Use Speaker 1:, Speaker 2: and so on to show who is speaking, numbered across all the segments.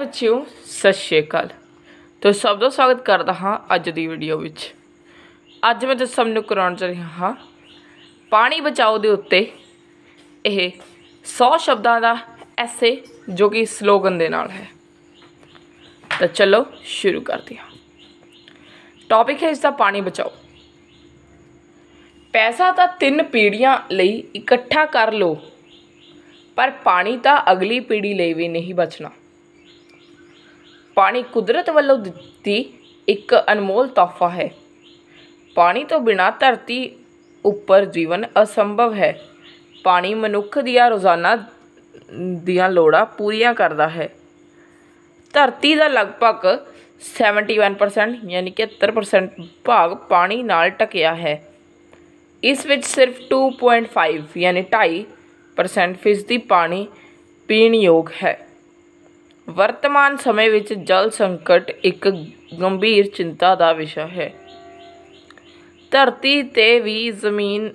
Speaker 1: ਬੱਚਿਓ ਸਤਿ ਸ਼੍ਰੀ ਅਕਾਲ ਤੋ ਸਭ ਦਾ ਸਵਾਗਤ ਕਰਦਾ ਹਾਂ ਅੱਜ ਦੀ ਵੀਡੀਓ ਵਿੱਚ ਅੱਜ ਮੈਂ ਤੁਹਾਨੂੰ ਸਭ ਨੂੰ ਕਰਾਉਣ ਜਾ ਰਿਹਾ ਹਾਂ ਪਾਣੀ ਬਚਾਓ ਦੇ ਉੱਤੇ ਇਹ 100 ਸ਼ਬਦਾਂ ਦਾ ਐਸੇ ਜੋ ਕਿ ਸਲੋਗਨ ਦੇ ਨਾਲ ਹੈ ਤਾਂ ਚਲੋ ਸ਼ੁਰੂ ਕਰਦੇ ਹਾਂ ਟੌਪਿਕ ਹੈ ਇਸ ਦਾ ਪਾਣੀ ਬਚਾਓ ਪੈਸਾ ਤਾਂ ਤਿੰਨ ਪੀੜ੍ਹੀਆਂ ਲਈ ਇਕੱਠਾ ਕਰ ਲਓ ਪਰ ਪਾਣੀ ਤਾਂ ਅਗਲੀ ਪੀੜ੍ਹੀ ਲਈ ਵੀ ਨਹੀਂ ਬਚਣਾ ਪਾਣੀ ਕੁਦਰਤ ਵੱਲੋਂ ਦਿੱਤੀ ਇੱਕ ਅਨਮੋਲ ਤੋਹਫਾ ਹੈ ਪਾਣੀ ਤੋਂ ਬਿਨਾ ਧਰਤੀ ਉੱਪਰ ਜੀਵਨ ਅਸੰਭਵ ਹੈ ਪਾਣੀ ਮਨੁੱਖ ਦੀਆਂ ਰੋਜ਼ਾਨਾ ਦੀਆਂ ਲੋੜਾਂ ਪੂਰੀਆਂ ਕਰਦਾ ਹੈ ਧਰਤੀ ਦਾ ਲਗਭਗ 71% ਯਾਨੀ ਕਿ 70% ਭਾਗ ਪਾਣੀ ਨਾਲ ਟਕਿਆ ਹੈ ਇਸ ਵਿੱਚ ਸਿਰਫ 2.5 ਯਾਨੀ 2.5% ਫੀਸਦੀ ਪਾਣੀ ਪੀਣ ਯੋਗ ਹੈ ਵਰਤਮਾਨ ਸਮੇਂ ਵਿੱਚ ਜਲ ਸੰਕਟ ਇੱਕ ਗੰਭੀਰ ਚਿੰਤਾ ਦਾ ਵਿਸ਼ਾ ਹੈ ਧਰਤੀ ਤੇ ਵੀ ਜ਼ਮੀਨ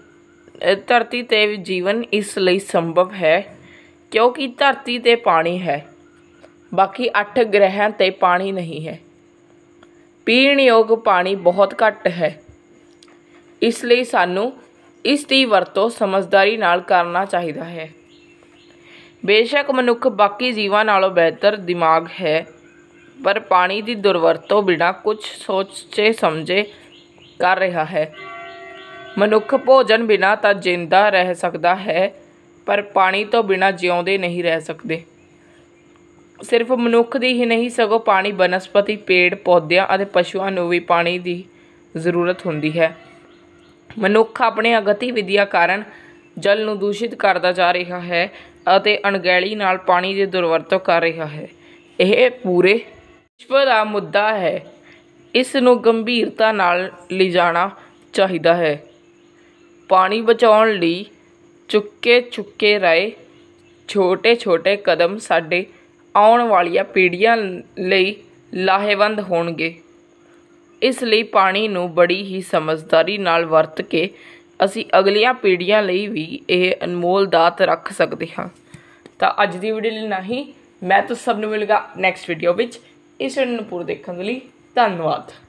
Speaker 1: ਧਰਤੀ ਤੇ ਵੀ ਜੀਵਨ ਇਸ ਲਈ ਸੰਭਵ ਹੈ ਕਿਉਂਕਿ ਧਰਤੀ ਤੇ ਪਾਣੀ ਹੈ ਬਾਕੀ 8 ਗ੍ਰਹਿਆਂ ਤੇ ਪਾਣੀ ਨਹੀਂ ਹੈ ਪੀਣ ਯੋਗ ਪਾਣੀ ਬਹੁਤ ਘੱਟ ਹੈ ਇਸ ਲਈ ਸਾਨੂੰ ਇਸ ਦੀ ਵਰਤੋਂ ਸਮਝਦਾਰੀ ਨਾਲ ਕਰਨਾ ਚਾਹੀਦਾ ਹੈ ਬੇਸ਼ੱਕ ਮਨੁੱਖ ਬਾਕੀ ਜੀਵਾਂ ਨਾਲੋਂ ਬਿਹਤਰ ਦਿਮਾਗ ਹੈ ਪਰ ਪਾਣੀ ਦੀ ਦੁਰਵਰਤੋਂ ਬਿਨਾਂ ਕੁਝ ਸੋਚੇ ਸਮਝੇ ਕਰ ਰਿਹਾ ਹੈ ਮਨੁੱਖ ਭੋਜਨ ਬਿਨਾਂ ਤਾਂ ਜਿੰਦਾ ਰਹਿ ਸਕਦਾ ਹੈ ਪਰ ਪਾਣੀ ਤੋਂ ਬਿਨਾਂ ਜਿਉਂਦੇ ਨਹੀਂ ਰਹਿ ਸਕਦੇ ਸਿਰਫ ਮਨੁੱਖ ਦੀ ਹੀ ਨਹੀਂ ਸਗੋਂ ਪਾਣੀ ਬਨਸਪਤੀ ਪੇੜ ਪੌਦਿਆਂ ਅਤੇ ਪਸ਼ੂਆਂ ਨੂੰ ਵੀ ਪਾਣੀ ਦੀ ਜ਼ਰੂਰਤ ਹੁੰਦੀ ਹੈ ਮਨੁੱਖ ਆਪਣੇ ਅਗਤੀ ਵਿਦਿਆ ਕਾਰਨ ਜਲ ਨੂੰ ਦੂਸ਼ਿਤ ਕਰਦਾ ਜਾ ਰਿਹਾ ਹੈ ਅਤੇ ਅਣਗਹਿਲੀ ਨਾਲ ਪਾਣੀ ਦੇ ਦੁਰਵਰਤੋਂ ਕਰ ਰਿਹਾ ਹੈ ਇਹ ਪੂਰੇ ਵਿਸ਼ਵ ਦਾ ਮੁੱਦਾ ਹੈ ਇਸ ਨੂੰ ਗੰਭੀਰਤਾ ਨਾਲ ਲਿਜਾਣਾ ਚਾਹੀਦਾ ਹੈ ਪਾਣੀ ਬਚਾਉਣ ਲਈ ਚੁੱਕੇ ਚੁੱਕੇ ਰਾਏ ਛੋਟੇ-ਛੋਟੇ ਕਦਮ ਸਾਡੇ ਆਉਣ ਵਾਲੀਆਂ ਪੀੜ੍ਹੀਆਂ ਲਈ ਲਾਹੇਵੰਦ ਹੋਣਗੇ ਇਸ ਲਈ ਪਾਣੀ ਨੂੰ ਬੜੀ ਹੀ ਸਮਝਦਾਰੀ ਨਾਲ ਵਰਤ ਕੇ ਅਸੀਂ ਅਗਲੀਆਂ ਪੀੜ੍ਹੀਆਂ ਲਈ ਵੀ ਇਹ ਅਨਮੋਲ ਦਾਤ ਰੱਖ ਸਕਦੇ ਹਾਂ ਤਾਂ ਅੱਜ ਦੀ ਵੀਡੀਓ ਲਈ ਨਹੀਂ ਮੈਂ ਤੁਸ ਸਭ ਨੂੰ ਮਿਲੂਗਾ ਨੈਕਸਟ ਵੀਡੀਓ ਵਿੱਚ ਇਸ ਨੂੰ ਪੂਰਾ ਦੇਖਣ ਲਈ ਧੰਨਵਾਦ